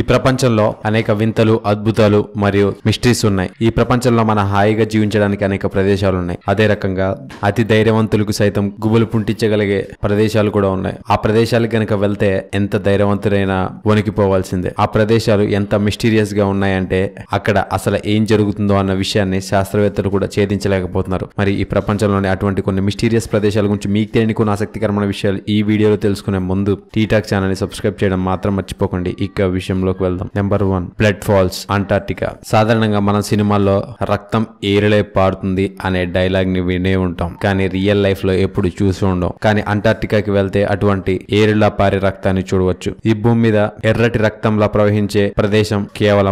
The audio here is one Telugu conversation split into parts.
ఈ ప్రపంచంలో అనేక వింతలు అద్భుతాలు మరియు మిస్టరీస్ ఉన్నాయి ఈ ప్రపంచంలో మన హాయిగా జీవించడానికి అనేక ప్రదేశాలు ఉన్నాయి అదే రకంగా అతి ధైర్యవంతులకు సైతం గుబులు పుంటించగలిగే ప్రదేశాలు కూడా ఉన్నాయి ఆ ప్రదేశాలకు గనక వెళ్తే ఎంత ధైర్యవంతుడైనా వణికిపోవాల్సిందే ఆ ప్రదేశాలు ఎంత మిస్టీరియస్ గా ఉన్నాయంటే అక్కడ అసలు ఏం జరుగుతుందో అన్న విషయాన్ని శాస్త్రవేత్తలు కూడా ఛేదించలేకపోతున్నారు మరి ఈ ప్రపంచంలోని అటువంటి కొన్ని మిస్టీరియస్ ప్రదేశాల గురించి మీకు తెలియని కొన్ని ఆసక్తికరమైన విషయాలు ఈ వీడియోలో తెలుసుకునే ముందు టీటాక్ ఛానల్ని సబ్స్క్రైబ్ చేయడం మాత్రం మర్చిపోకండి ఇక విషయంలో లోకి వెళ్దాం number one Blood Falls Antarctica సాధారణంగా మన సినిమాల్లో రక్తం ఏరిలే పాడుతుంది అనే డైలాగ్ ని వినే ఉంటాం కానీ రియల్ లైఫ్ లో ఎప్పుడు చూసి ఉండం కానీ కి వెళ్తే అటువంటి ఏరిలా పారే రక్తాన్ని చూడవచ్చు ఈ భూమి మీద ఎర్రటి రక్తంలా ప్రవహించే ప్రదేశం కేవలం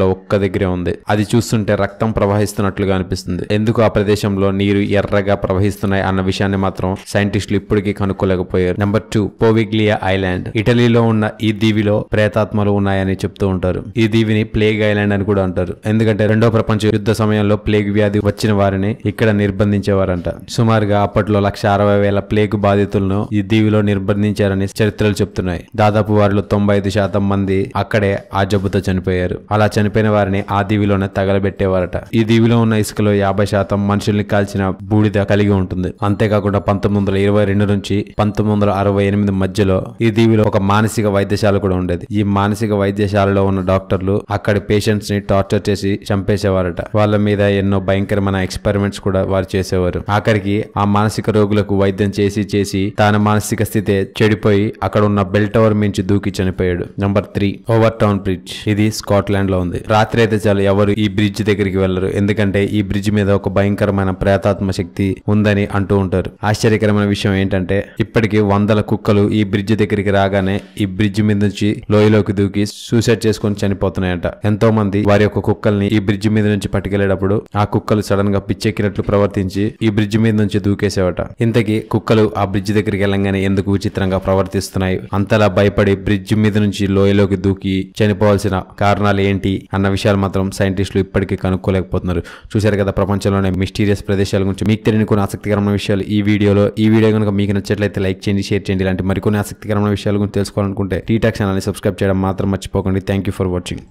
లో ఒక్క దగ్గరే ఉంది అది చూస్తుంటే రక్తం ప్రవహిస్తున్నట్లుగా అనిపిస్తుంది ఎందుకు ఆ ప్రదేశంలో నీరు ఎర్రగా ప్రవహిస్తున్నాయి అన్న విషయాన్ని మాత్రం సైంటిస్టులు ఇప్పటికీ కనుక్కోలేకపోయారు నెంబర్ టూ పోవిగ్లియా ఐలాండ్ ఇటలీలో ఉన్న ఈ దీవిలో ప్రేతాత్మ ఆశ్రమాలు ఉన్నాయని చెప్తూ ఉంటారు ఈ దీవిని ప్లేగ్ ఐలాండ్ అని కూడా అంటారు ఎందుకంటే రెండో ప్రపంచ యుద్ధ సమయంలో ప్లేగ్ వ్యాధి వచ్చిన వారిని ఇక్కడ నిర్బంధించేవారంట సుమారుగా అప్పట్లో లక్ష అరవై వేల ప్లేగ్ బాధితులను ఈ దీవిలో నిర్బంధించారని చరిత్రలు చెప్తున్నాయి దాదాపు వారిలో తొంభై ఐదు శాతం మంది అక్కడే ఆ జబ్బుతో చనిపోయారు అలా చనిపోయిన వారిని ఆ దీవిలోనే తగలబెట్టేవారట ఈ దీవిలో ఉన్న ఇసుకలో యాభై శాతం మనుషుల్ని కాల్చిన బూడిద కలిగి ఉంటుంది అంతేకాకుండా పంతొమ్మిది వందల ఇరవై రెండు నుంచి పంతొమ్మిది వందల అరవై ఎనిమిది మధ్యలో ఈ దీవిలో ఒక మానసిక వైద్యశాల కూడా ఉండేది ఈ మానసిక మానసిక వైద్యశాలలో ఉన్న డాక్టర్లు అక్కడి పేషెంట్స్ ని టార్చర్ చేసి చంపేసేవారట వాళ్ళ మీద ఎన్నో భయంకరమైన ఎక్స్పెరిమెంట్స్ కూడా వారు చేసేవారు ఆఖరికి ఆ మానసిక రోగులకు వైద్యం చేసి చేసి తన మానసిక స్థితి చెడిపోయి అక్కడ ఉన్న బెల్ టవర్ మించి దూకి చనిపోయాడు number three Overtoun bridge ఇది స్కాట్లాండ్ లో ఉంది రాత్రి అయితే చాలు ఎవరు ఈ బ్రిడ్జ్ దగ్గరికి వెళ్లరు ఎందుకంటే ఈ బ్రిడ్జ్ మీద ఒక భయంకరమైన ప్రేతాత్మ శక్తి ఉందని అంటూ ఉంటారు ఆశ్చర్యకరమైన విషయం ఏంటంటే ఇప్పటికీ వందల కుక్కలు ఈ బ్రిడ్జ్ దగ్గరికి రాగానే ఈ బ్రిడ్జ్ మీద నుంచి లోయలోకి లోకి దూకి సూసైడ్ చేసుకుని చనిపోతున్నాయట ఎంతో మంది వారి యొక్క కుక్కల్ని ఈ బ్రిడ్జ్ మీద నుంచి పట్టుకెళ్లేటప్పుడు ఆ కుక్కలు సడన్ గా పిచ్చెక్కినట్లు ప్రవర్తించి ఈ బ్రిడ్జ్ మీద నుంచి దూకేసేవట ఇంతకీ కుక్కలు ఆ బ్రిడ్జ్ దగ్గరికి వెళ్ళంగానే ఎందుకు విచిత్రంగా ప్రవర్తిస్తున్నాయి అంతలా భయపడి బ్రిడ్జ్ మీద నుంచి లోయలోకి దూకి చనిపోవాల్సిన కారణాలు ఏంటి అన్న విషయాలు మాత్రం సైంటిస్టులు ఇప్పటికీ కనుక్కోలేకపోతున్నారు చూశారు కదా ప్రపంచంలోనే మిస్టీరియస్ ప్రదేశాల గురించి మీకు తెలియని కొన్ని ఆసక్తికరమైన విషయాలు ఈ వీడియోలో ఈ వీడియో కనుక మీకు నచ్చినట్లయితే లైక్ చేయండి షేర్ చేయండి ఇలాంటి మరికొన్ని ఆసక్తికరమైన విషయాల గురించి తెలుసుకోవాలనుకుంటే టీటాక్ టాక్స్ ఛానల్ని సబ్స్క్రైబ్ చేయడం మాత్రం మర్చిపోకండి థ్యాంక్ యూ ఫర్ వాచింగ్